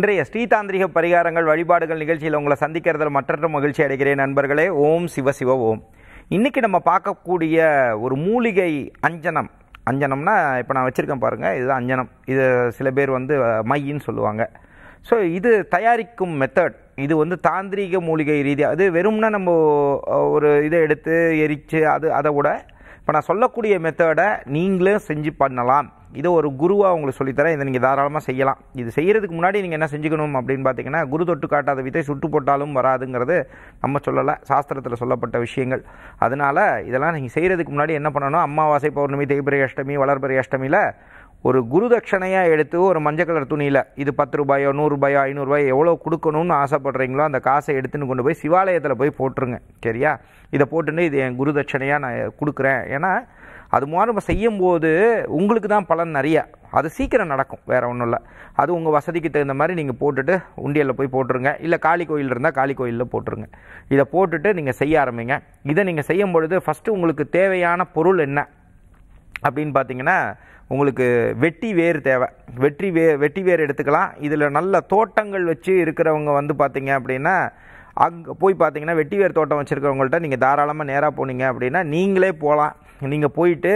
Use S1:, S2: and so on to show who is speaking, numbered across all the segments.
S1: இன்றைய ஸ்ரீதாந்திரிக பரிகாரங்கள் வழிபாடுகள் நிகழ்ச்சியில் உங்களை சந்திக்கிறதுல மற்ற மகிழ்ச்சி அடைகிறேன் நண்பர்களே ஓம் சிவ சிவ ஓம் இன்றைக்கி நம்ம பார்க்கக்கூடிய ஒரு மூலிகை அஞ்சனம் அஞ்சனம்னா இப்போ நான் வச்சுருக்கேன் பாருங்கள் இதுதான் அஞ்சனம் இது சில பேர் வந்து மையின்னு சொல்லுவாங்க ஸோ இது தயாரிக்கும் மெத்தட் இது வந்து தாந்திரிக மூலிகை ரீதியாக அது வெறும்னா நம்ம ஒரு இதை எடுத்து எரித்து அது அதை விட இப்போ நான் சொல்லக்கூடிய மெத்தடை நீங்களும் செஞ்சு பண்ணலாம் இதை ஒரு குருவாக உங்களுக்கு சொல்லித்தரேன் இதை நீங்கள் தாராளமாக செய்யலாம் இது செய்கிறதுக்கு முன்னாடி நீங்கள் என்ன செஞ்சுக்கணும் அப்படின்னு பார்த்தீங்கன்னா குரு தொட்டு காட்டாத வித்தை சுட்டு போட்டாலும் வராதுங்கிறது நம்ம சொல்லலை சாஸ்திரத்தில் சொல்லப்பட்ட விஷயங்கள் அதனால் இதெல்லாம் நீங்கள் செய்கிறதுக்கு முன்னாடி என்ன பண்ணணும் அம்மாவாசை பௌர்ணமி தேய்பிரை அஷ்டமி வளர்பிறை அஷ்டமியில் ஒரு குரு தட்சணையாக எடுத்து ஒரு மஞ்சள் கலர் துணியில் இது பத்து ரூபாயோ நூறுரூபாயோ ஐநூறுரூபாயோ எவ்வளோ கொடுக்கணும்னு ஆசைப்பட்றீங்களோ அந்த காசை எடுத்துன்னு கொண்டு போய் சிவாலயத்தில் போய் போட்டுருங்க சரியா இதை போட்டுன்னு இது என் குரு தட்சணையாக நான் கொடுக்குறேன் ஏன்னா அது மாதிரி நம்ம செய்யும்போது உங்களுக்கு தான் பலன் நிறையா அது சீக்கிரம் நடக்கும் வேறு ஒன்றும் இல்லை அது உங்கள் வசதிக்கு தகுந்த மாதிரி நீங்கள் போட்டுட்டு உண்டியலில் போய் போட்டுருங்க இல்லை காளி கோயில் இருந்தால் காளி கோயிலில் போட்டுருங்க இதை போட்டுட்டு நீங்கள் செய்ய ஆரம்பிங்க இதை நீங்கள் செய்யும் பொழுது ஃபஸ்ட்டு உங்களுக்கு தேவையான பொருள் என்ன அப்படின்னு பார்த்தீங்கன்னா உங்களுக்கு வெட்டி வேர் தேவை வெற்றி வே வெட்டி வேர் எடுத்துக்கலாம் இதில் நல்ல தோட்டங்கள் வச்சு இருக்கிறவங்க வந்து பார்த்தீங்க அப்படின்னா அங்கே போய் பார்த்தீங்கன்னா வெட்டி வேர் தோட்டம் வச்சுருக்கவங்கள்ட்ட நீங்கள் தாராளமாக நேராக போனீங்க அப்படின்னா நீங்களே போகலாம் நீங்கள் போயிட்டு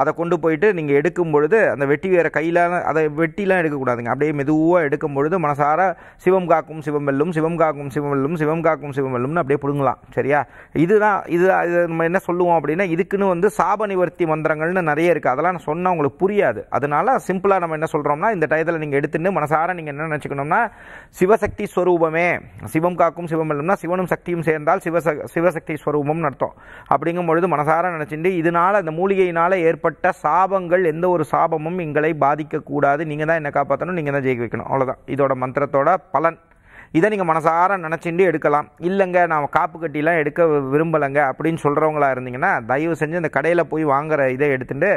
S1: அதை கொண்டு போயிட்டு நீங்கள் எடுக்கும் பொழுது அந்த வெட்டி வேற கையில் அதை வெட்டிலாம் எடுக்கக்கூடாதுங்க அப்படியே மெதுவாக எடுக்கும் பொழுது மனசார சிவம் காக்கும் சிவம் வெல்லும் சிவம் காக்கும் சிவமெல்லும் சிவம் காக்கும் சிவம் வெல்லும்னு அப்படியே பிடுங்கலாம் சரியா இதுதான் இது இது நம்ம என்ன சொல்லுவோம் அப்படின்னா இதுக்குன்னு வந்து சாப நிவர்த்தி மந்திரங்கள்னு நிறைய இருக்குது அதெல்லாம் நான் சொன்னால் உங்களுக்கு புரியாது அதனால சிம்பிளாக நம்ம என்ன சொல்கிறோம்னா இந்த டயத்தில் நீங்கள் எடுத்துன்னு மனசார நீங்கள் என்ன நினச்சிக்கணும்னா சிவசக்தி ஸ்வரூபமே சிவம் காக்கும் வெல்லும்னா சிவனும் சக்தியும் சேர்ந்தால் சிவச சிவசக்தி ஸ்வரூபம்னு அர்த்தம் அப்படிங்கும் பொழுது மனசார நினச்சிட்டு இது அதனால் அந்த மூலிகையினால் ஏற்பட்ட சாபங்கள் எந்த ஒரு சாபமும் எங்களை பாதிக்கக்கூடாது நீங்கள் தான் என்ன காப்பாற்றணும் நீங்கள் தான் ஜெயிக்க வைக்கணும் அவ்வளோதான் இதோட மந்திரத்தோட பலன் இதை நீங்கள் மனசார நினச்சிட்டு எடுக்கலாம் இல்லைங்க நான் காப்பு கட்டிலாம் எடுக்க விரும்பலைங்க அப்படின்னு சொல்கிறவங்களா இருந்தீங்கன்னா தயவு செஞ்சு இந்த கடையில் போய் வாங்குற இதை எடுத்துட்டு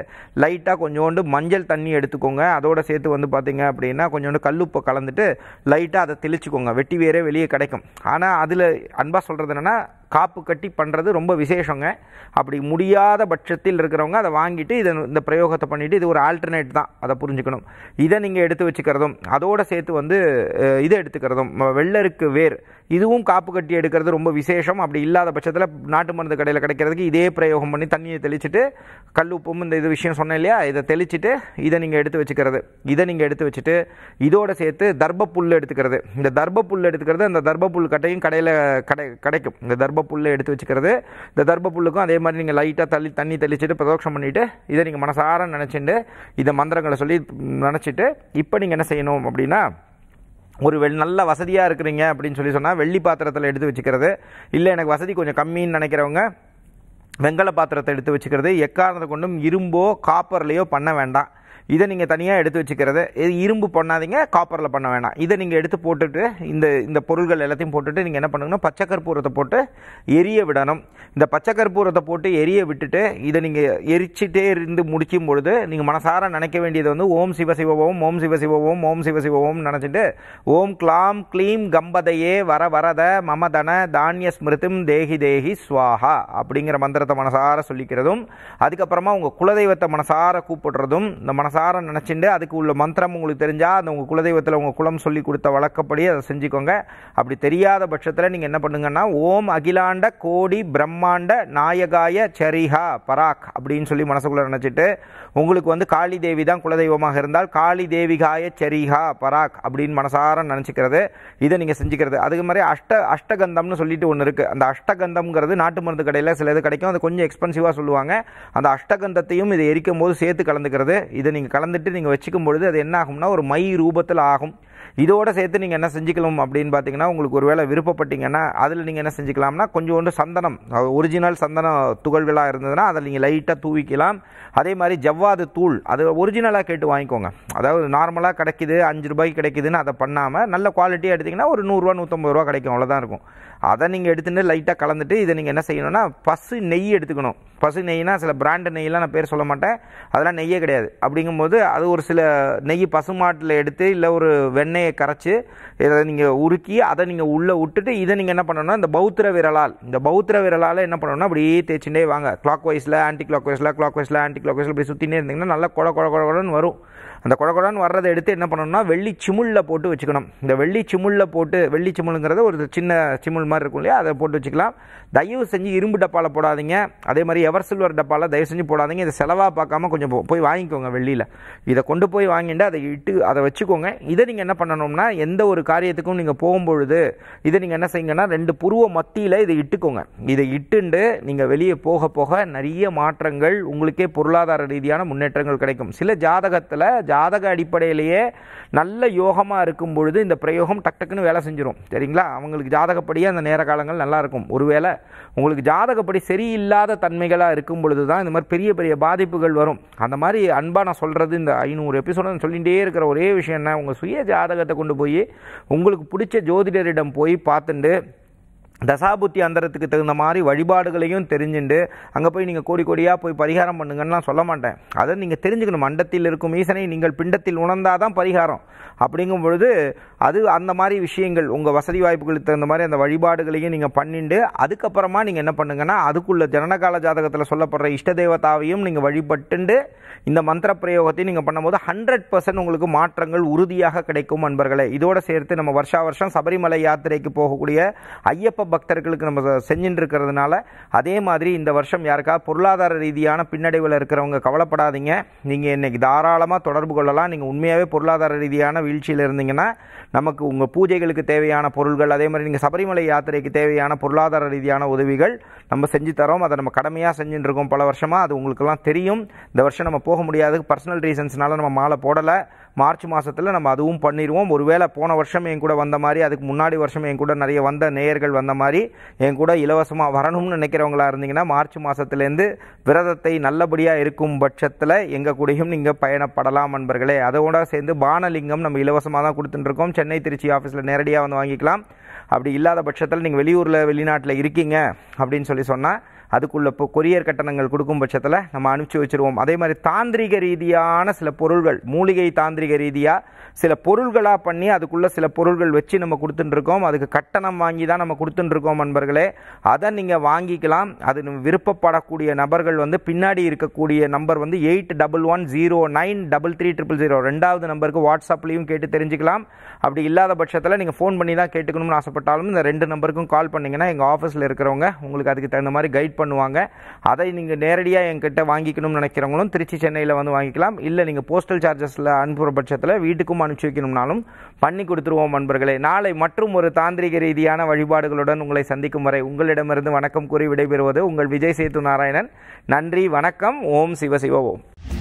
S1: லைட்டாக கொஞ்சோண்டு மஞ்சள் தண்ணி எடுத்துக்கோங்க அதோடு சேர்த்து வந்து பார்த்திங்க அப்படின்னா கொஞ்சோண்டு கல்லுப்பை கலந்துட்டு லைட்டாக அதை தெளிச்சுக்கோங்க வெட்டி வேறே வெளியே கிடைக்கும் ஆனால் அதில் அன்பாக சொல்கிறது என்னென்னா காப்பு கட்டி பண்ணுறது ரொம்ப விசேஷங்க அப்படி முடியாத பட்சத்தில் இருக்கிறவங்க அதை வாங்கிட்டு இதை இந்த பிரயோகத்தை பண்ணிவிட்டு இது ஒரு ஆல்டர்னேட் தான் அதை புரிஞ்சுக்கணும் இதை நீங்கள் எடுத்து வச்சுக்கிறதும் அதோடு சேர்த்து வந்து இதை எடுத்துக்கிறதும் வெள்ளருக்கு வேர் இதுவும் காப்பு கட்டி எடுக்கிறது ரொம்ப விசேஷம் அப்படி இல்லாத பட்சத்தில் நாட்டு மருந்து கடையில் கிடைக்கிறதுக்கு இதே பிரயோகம் பண்ணி தண்ணியை தெளிச்சுட்டு கல்லுப்பும் இந்த இது விஷயம் சொன்னேன் இல்லையா இதை தெளிச்சுட்டு இதை நீங்கள் எடுத்து வச்சுக்கிறது இதை நீங்கள் எடுத்து வச்சுட்டு இதோடு சேர்த்து தர்ப புல் எடுத்துக்கிறது இந்த தர்ப புல் எடுத்துக்கிறது அந்த தர்ப புல் கட்டையும் கடையில் கடை கிடைக்கும் இந்த தர்ப புல்லை எடுத்து வச்சுக்கிறது இந்த தர்ப்ப புல்லுக்கும் அதே மாதிரி நீங்கள் லைட்டாக தள்ளி தண்ணி தெளிச்சுட்டு பிரதோஷம் பண்ணிவிட்டு இதை நீங்கள் மனசார நினச்சிட்டு இதை மந்திரங்களை சொல்லி நினச்சிட்டு இப்போ நீங்கள் என்ன செய்யணும் அப்படின்னா ஒரு வெள் நல்ல வசதியாக இருக்கிறீங்க அப்படின்னு சொல்லி சொன்னால் வெள்ளி பாத்திரத்தில் எடுத்து வச்சுக்கிறது இல்லை எனக்கு வசதி கொஞ்சம் கம்மின்னு நினைக்கிறவங்க வெங்கல பாத்திரத்தை எடுத்து வச்சுக்கிறது எக்காரணத்தை கொண்டும் இரும்போ காப்பர்லேயோ பண்ண வேண்டாம் இதை நீங்கள் தனியாக எடுத்து வச்சுக்கிறது இது இரும்பு பண்ணாதீங்க காப்பரில் பண்ண வேணாம் இதை நீங்கள் எடுத்து போட்டுட்டு இந்த இந்த பொருள்கள் எல்லாத்தையும் போட்டுட்டு நீங்கள் என்ன பண்ணணும்னா பச்சை கற்பூரத்தை போட்டு எரிய விடணும் இந்த பச்சை கற்பூரத்தை போட்டு எரிய விட்டுட்டு இதை நீங்கள் எரிச்சிட்டே இருந்து முடிக்கும் பொழுது நீங்கள் மனசார நினைக்க வேண்டியது வந்து ஓம் சிவசிவோம் ஓம் சிவசிவோம் ஓம் சிவசிவோம் நினச்சிட்டு ஓம் கிளாம் க்ளீம் கம்பதையே வர வரத மமதன தானிய ஸ்மிருதும் தேகி தேகி சுவாஹா அப்படிங்கிற மந்திரத்தை மனசார சொல்லிக்கிறதும் அதுக்கப்புறமா உங்கள் குலதெய்வத்தை மனசார கூப்பிடுறதும் இந்த மனச சாரம் நினச்சிண்டு அதுக்கு உள்ள மந்திரம் உங்களுக்கு தெரிஞ்சால் அந்த உங்கள் குலதெய்வத்தில் உங்கள் குலம் சொல்லி கொடுத்த வழக்கப்படி அதை செஞ்சுக்கோங்க அப்படி தெரியாத பட்சத்தில் நீங்கள் என்ன பண்ணுங்கன்னா ஓம் அகிலாண்ட கோடி பிரம்மாண்ட நாயகாய சரிஹா பராக் அப்படின்னு சொல்லி மனசுக்குள்ளே நினச்சிட்டு உங்களுக்கு வந்து காளி தேவி தான் குலதெய்வமாக இருந்தால் காளி தேவிகாய சரிஹா பராக் அப்படின்னு மனசாரம் நினச்சிக்கிறது இதை நீங்கள் செஞ்சுக்கிறது அதுக்கு மாதிரி அஷ்ட அஷ்டகந்தம்னு சொல்லிட்டு ஒன்று இருக்குது அந்த அஷ்டகந்தம்ங்கிறது நாட்டு மருந்து கடையில் சில இது கிடைக்கும் அது கொஞ்சம் எக்ஸ்பென்சிவாக சொல்லுவாங்க அந்த அஷ்டகந்தத்தையும் இதை எரிக்கும் போது சேர்த்து கலந்துக்கிறது இதை நீங்கள் நீங்கள் கலந்துட்டு நீங்கள் வச்சுக்கும் பொழுது அது என்ன ஆகும்னா ஒரு மை ரூபத்தில் ஆகும் இதோட சேர்த்து நீங்கள் என்ன செஞ்சுக்கலாம் அப்படின்னு பார்த்தீங்கன்னா உங்களுக்கு ஒரு வேளை விருப்பப்பட்டீங்கன்னா அதில் நீங்கள் என்ன செஞ்சுக்கலாம்னா கொஞ்சோண்டு சந்தனம் ஒரிஜினல் சந்தனம் துகள்களாக இருந்ததுன்னா அதை நீங்கள் லைட்டாக தூவிக்கலாம் அதே மாதிரி ஜவ்வாது தூள் அது ஒரிஜினலாக கேட்டு வாங்கிக்கோங்க அதாவது நார்மலாக கிடைக்கிது அஞ்சு ரூபாய்க்கு கிடைக்குதுன்னு அதை பண்ணாமல் நல்ல குவாலிட்டியாக எடுத்திங்கன்னா ஒரு நூறுரூவா நூற்றம்பது ரூபா கிடைக்கும் அவ்வளோதான் இருக்கும் அதை நீங்கள் எடுத்துகிட்டு லைட்டாக கலந்துட்டு இதை நீங்கள் என்ன செய்யணும்னா பசு நெய் எடுத்துக்கணும் பசு நெய்னா சில பிராண்டு நெய்லாம் நான் பேர் சொல்ல மாட்டேன் அதெல்லாம் நெய்யே கிடையாது அப்படிங்கும்போது அது ஒரு சில நெய் பசுமாட்டில் எடுத்து இல்லை ஒரு வெண்ணெய் எண்ணெயை கரைச்சி இதை நீங்கள் உருக்கி அதை நீங்கள் உள்ளே விட்டுட்டு இதை நீங்கள் என்ன பண்ணணும்னா இந்த பௌத்திர விரலால் இந்த பௌத்திர விரலால் என்ன பண்ணணும்னா அப்படியே தேய்ச்சிட்டே வாங்க கிளாக் வைஸில் ஆன்டி கிளாக் வைஸில் கிளாக் வைஸில் ஆன்டி கிளாக் வைஸில் இப்படி சுற்றினே இருந்தீங்கன்னா நல்லா கொட கொட கொடன்னு வரும் அந்த குழகுழன்னு வர்றதை எடுத்து என்ன பண்ணணும்னா வெள்ளி சிமுளில் போட்டு வச்சுக்கணும் இந்த வெள்ளி சிமுளில் போட்டு வெள்ளி சிமுளுங்கிறத ஒரு சின்ன சிமுள் மாதிரி இருக்கும் இல்லையா அதை போட்டு வச்சுக்கலாம் தயவு செஞ்சு இரும்பு டப்பாவில் போடாதீங்க அதே மாதிரி எவர் சில்வர் டப்பாவில் தயவு செஞ்சு போடாதீங்க இதை செலவாக பார்க்காம கொஞ்சம் போய் வாங்கிக்கோங்க வெள்ளியில் இதை கொண்டு போய் வாங்கிட்டு அதை இட்டு அதை வச்சுக்கோங்க இதை நீங்கள் என்ன பண்ணணும்னா எந்த ஒரு காரியத்துக்கும் நீங்கள் போகும்பொழுது இதை நீங்கள் என்ன செய்யுங்கன்னா ரெண்டு புருவ மத்தியில் இதை இட்டுக்கோங்க இதை இட்டுண்டு நீங்கள் வெளியே போக போக நிறைய மாற்றங்கள் உங்களுக்கே பொருளாதார ரீதியான முன்னேற்றங்கள் கிடைக்கும் சில ஜாதகத்தில் ஜாதக அடிப்படையிலேயே நல்ல யோகமாக இருக்கும் பொழுது இந்த பிரயோகம் டக் டக்குன்னு வேலை செஞ்சிடும் சரிங்களா அவங்களுக்கு ஜாதகப்படியே அந்த நேர காலங்கள் நல்லாயிருக்கும் ஒருவேளை உங்களுக்கு ஜாதகப்படி சரியில்லாத தன்மைகளாக இருக்கும் பொழுது தான் இந்த மாதிரி பெரிய பெரிய பாதிப்புகள் வரும் அந்த மாதிரி அன்பாக நான் சொல்கிறது இந்த ஐநூறு எபிசோட சொல்லிகிட்டே இருக்கிற ஒரே விஷயம் என்ன உங்கள் சுய ஜாதகத்தை கொண்டு போய் உங்களுக்கு பிடிச்ச ஜோதிடரிடம் போய் பார்த்துட்டு தசாபுத்தி அந்தரத்துக்கு தகுந்த மாதிரி வழிபாடுகளையும் தெரிஞ்சுண்டு அங்கே போய் நீங்கள் கோடி கோடியாக போய் பரிகாரம் பண்ணுங்கன்னு சொல்ல மாட்டேன் அதை நீங்கள் தெரிஞ்சுக்கணும் மண்டத்தில் இருக்கும் ஈசனை நீங்கள் பிண்டத்தில் உணர்ந்தால் தான் பரிகாரம் அப்படிங்கும் பொழுது அது அந்த மாதிரி விஷயங்கள் உங்கள் வசதி வாய்ப்புகளுக்கு தகுந்த மாதிரி அந்த வழிபாடுகளையும் நீங்கள் பண்ணிட்டு அதுக்கப்புறமா நீங்கள் என்ன பண்ணுங்கன்னா அதுக்குள்ள ஜனனகால ஜாதகத்தில் சொல்லப்படுற இஷ்ட தேவதாவையும் நீங்கள் வழிபட்டுண்டு இந்த மந்திர பிரயோகத்தையும் நீங்கள் பண்ணும்போது ஹண்ட்ரட் பர்சன்ட் உங்களுக்கு மாற்றங்கள் உறுதியாக கிடைக்கும் அன்பர்களே இதோடு சேர்த்து நம்ம வருஷா வருஷம் சபரிமலை யாத்திரைக்கு போகக்கூடிய ஐயப்ப பக்தர்களுக்கு நம்ம செஞ்சுட்டு இருக்கிறதுனால அதே மாதிரி இந்த வருஷம் யாருக்கா பொருளாதார ரீதியான பின்னடைவில் இருக்கிறவங்க கவலைப்படாதீங்க நீங்கள் இன்னைக்கு தாராளமாக தொடர்பு கொள்ளலாம் நீங்கள் உண்மையாகவே பொருளாதார ரீதியான வீழ்ச்சியில் இருந்தீங்கன்னா நமக்கு உங்கள் பூஜைகளுக்கு தேவையான பொருள்கள் அதே மாதிரி நீங்கள் சபரிமலை யாத்திரைக்கு தேவையான பொருளாதார ரீதியான உதவிகள் நம்ம செஞ்சு தரோம் அதை நம்ம கடமையாக செஞ்சுட்டுருக்கோம் இருக்கோம் பல வருஷமாக அது உங்களுக்கெல்லாம் தெரியும் இந்த வருஷம் நம்ம போக முடியாது பர்சனல் ரீசன்ஸ்னால நம்ம மாலை போடலை மார்ச் மாதத்தில் நம்ம அதுவும் பண்ணிடுவோம் ஒருவேளை போன வருஷம் என் கூட வந்த மாதிரி அதுக்கு முன்னாடி வருஷம் என் கூட நிறைய வந்த நேயர்கள் வந்த மாதிரி என் கூட இலவசமாக வரணும்னு நினைக்கிறவங்களா இருந்தீங்கன்னா மார்ச் மாதத்துலேருந்து விரதத்தை நல்லபடியாக இருக்கும் பட்சத்தில் எங்கள் கூடயும் நீங்கள் பயணப்படலாம் என்பர்களே அதோட சேர்ந்து பானலிங்கம் நம்ம இலவசமாக தான் கொடுத்துட்டுருக்கோம் சென்னை திருச்சி ஆஃபீஸில் நேரடியாக வந்து வாங்கிக்கலாம் அப்படி இல்லாத பட்சத்தில் நீங்கள் வெளியூரில் வெளிநாட்டில் இருக்கீங்க அப்படின்னு சொல்லி சொன்னால் அதுக்குள்ளே இப்போ கொரியர் கட்டணங்கள் கொடுக்கும் பட்சத்தில் நம்ம அனுப்பிச்சி வச்சுருவோம் அதே மாதிரி தாந்திரிக ரீதியான சில பொருள்கள் மூலிகை தாந்திரிக ரீதியாக சில பொருள்களாக பண்ணி அதுக்குள்ளே சில பொருள்கள் வச்சு நம்ம கொடுத்துட்டுருக்கோம் அதுக்கு கட்டணம் வாங்கி தான் நம்ம கொடுத்துட்டுருக்கோம் நண்பர்களே அதை நீங்கள் வாங்கிக்கலாம் அது விருப்பப்படக்கூடிய நபர்கள் வந்து பின்னாடி இருக்கக்கூடிய நம்பர் வந்து eight double one zero nine double three triple zero ரெண்டாவது நம்பருக்கு வாட்ஸ்அப்லேயும் கேட்டு தெரிஞ்சுக்கலாம் அப்படி இல்லாத பட்சத்தில் நீங்கள் ஃபோன் பண்ணி தான் கேட்டுக்கணும்னு ஆசைப்பட்டாலும் இந்த ரெண்டு நம்பருக்கும் கால் பண்ணிங்கன்னா எங்கள் ஆஃபீஸில் இருக்கிறவங்க உங்களுக்கு அதுக்கு தகுந்த மாதிரி கைட் பண்ணுவாங்க அதை நீங்கள் நேரடியாக என்கிட்ட வாங்கிக்கணும்னு நினைக்கிறவங்களும் திருச்சி சென்னையில் வந்து வாங்கிக்கலாம் இல்லை நீங்கள் போஸ்டல் சார்ஜஸில் அனுப்புகிற பட்சத்தில் வீட்டுக்கும் அனுப்பிச்சி வைக்கணும்னாலும் பண்ணி கொடுத்துருவோம் நண்பர்களே நாளை மற்றும் ஒரு தாந்திரிக ரீதியான வழிபாடுகளுடன் உங்களை சந்திக்கும் வரை உங்களிடமிருந்து வணக்கம் கூறி விடைபெறுவது உங்கள் விஜய் சேத்து நாராயணன் நன்றி வணக்கம் ஓம் சிவ ஓம்